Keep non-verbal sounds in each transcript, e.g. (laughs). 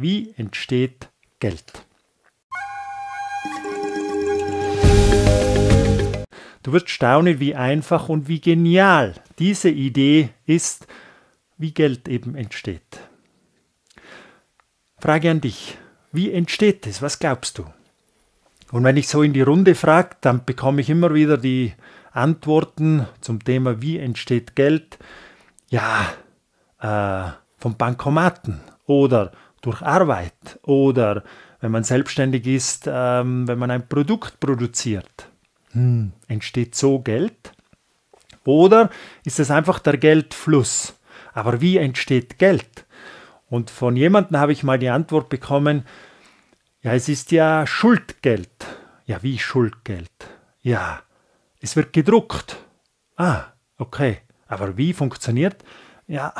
Wie entsteht Geld? Du wirst staunen, wie einfach und wie genial diese Idee ist, wie Geld eben entsteht. Frage an dich, wie entsteht es? Was glaubst du? Und wenn ich so in die Runde frage, dann bekomme ich immer wieder die Antworten zum Thema, wie entsteht Geld? Ja, äh, vom Bankomaten oder durch Arbeit oder wenn man selbstständig ist, ähm, wenn man ein Produkt produziert, hm, entsteht so Geld? Oder ist es einfach der Geldfluss? Aber wie entsteht Geld? Und von jemandem habe ich mal die Antwort bekommen, ja, es ist ja Schuldgeld. Ja, wie Schuldgeld? Ja, es wird gedruckt. Ah, okay. Aber wie funktioniert? Ja,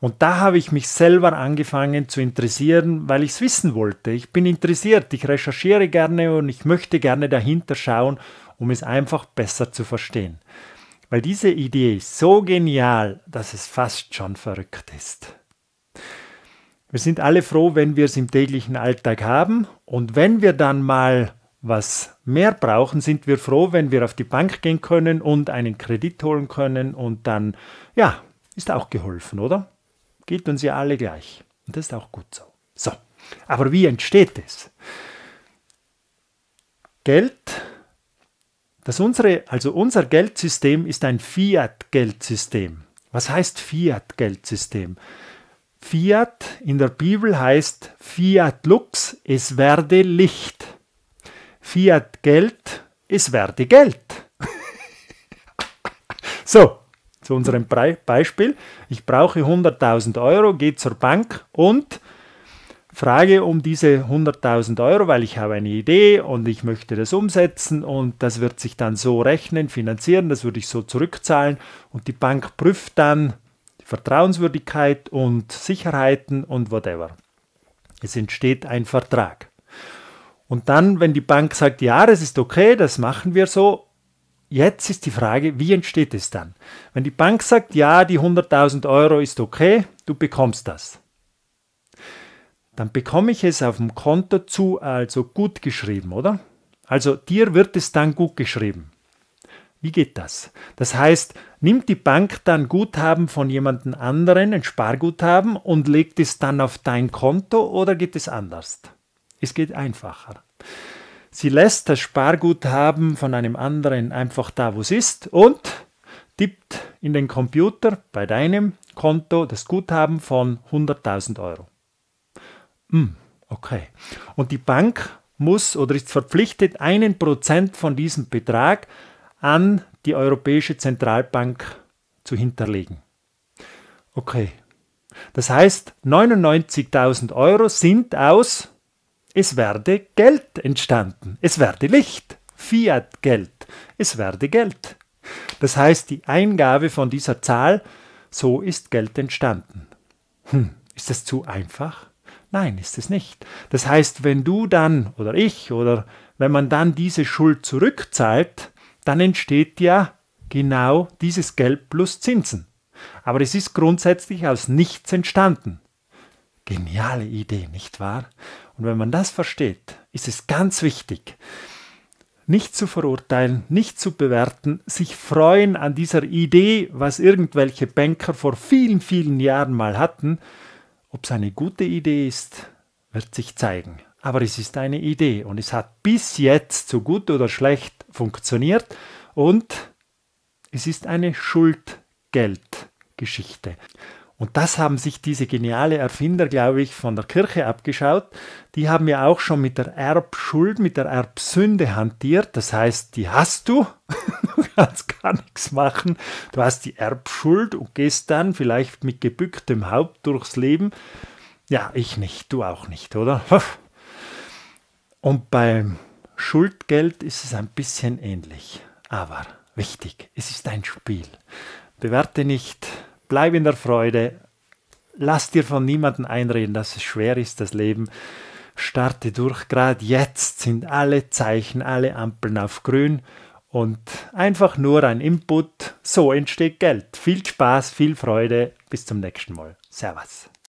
und da habe ich mich selber angefangen zu interessieren, weil ich es wissen wollte. Ich bin interessiert, ich recherchiere gerne und ich möchte gerne dahinter schauen, um es einfach besser zu verstehen. Weil diese Idee ist so genial, dass es fast schon verrückt ist. Wir sind alle froh, wenn wir es im täglichen Alltag haben und wenn wir dann mal was mehr brauchen, sind wir froh, wenn wir auf die Bank gehen können und einen Kredit holen können und dann, ja, ist auch geholfen, oder? Gilt uns ja alle gleich. Und das ist auch gut so. So, aber wie entsteht es? Geld, das unsere, also unser Geldsystem ist ein Fiat-Geldsystem. Was heißt Fiat-Geldsystem? Fiat in der Bibel heißt Fiat Lux, es werde Licht. Fiat Geld, es werde Geld. (laughs) so, zu unserem Beispiel. Ich brauche 100.000 Euro, gehe zur Bank und frage um diese 100.000 Euro, weil ich habe eine Idee und ich möchte das umsetzen und das wird sich dann so rechnen, finanzieren, das würde ich so zurückzahlen und die Bank prüft dann die Vertrauenswürdigkeit und Sicherheiten und whatever. Es entsteht ein Vertrag. Und dann, wenn die Bank sagt, ja, das ist okay, das machen wir so, Jetzt ist die Frage, wie entsteht es dann? Wenn die Bank sagt, ja, die 100.000 Euro ist okay, du bekommst das. Dann bekomme ich es auf dem Konto zu, also gut geschrieben, oder? Also dir wird es dann gut geschrieben. Wie geht das? Das heißt, nimmt die Bank dann Guthaben von jemandem anderen, ein Sparguthaben, und legt es dann auf dein Konto oder geht es anders? Es geht einfacher. Sie lässt das Sparguthaben von einem anderen einfach da, wo es ist und tippt in den Computer bei deinem Konto das Guthaben von 100.000 Euro. Hm, okay. Und die Bank muss oder ist verpflichtet, einen Prozent von diesem Betrag an die Europäische Zentralbank zu hinterlegen. Okay. Das heißt, 99.000 Euro sind aus es werde Geld entstanden. Es werde Licht. Fiat-Geld. Es werde Geld. Das heißt, die Eingabe von dieser Zahl, so ist Geld entstanden. Hm, ist das zu einfach? Nein, ist es nicht. Das heißt, wenn du dann oder ich oder wenn man dann diese Schuld zurückzahlt, dann entsteht ja genau dieses Geld plus Zinsen. Aber es ist grundsätzlich aus nichts entstanden. Geniale Idee, nicht wahr? Und wenn man das versteht, ist es ganz wichtig, nicht zu verurteilen, nicht zu bewerten, sich freuen an dieser Idee, was irgendwelche Banker vor vielen, vielen Jahren mal hatten. Ob es eine gute Idee ist, wird sich zeigen. Aber es ist eine Idee und es hat bis jetzt, so gut oder schlecht, funktioniert und es ist eine Schuldgeldgeschichte. Und das haben sich diese geniale Erfinder, glaube ich, von der Kirche abgeschaut. Die haben ja auch schon mit der Erbschuld, mit der Erbsünde hantiert. Das heißt, die hast du, (laughs) du kannst gar nichts machen. Du hast die Erbschuld und gehst dann vielleicht mit gebücktem Haupt durchs Leben. Ja, ich nicht, du auch nicht, oder? (laughs) Und beim Schuldgeld ist es ein bisschen ähnlich. Aber wichtig, es ist ein Spiel. Bewerte nicht bleib in der Freude, lass dir von niemandem einreden, dass es schwer ist, das Leben. Starte durch, gerade jetzt sind alle Zeichen, alle Ampeln auf grün und einfach nur ein Input, so entsteht Geld. Viel Spaß, viel Freude, bis zum nächsten Mal. Servus.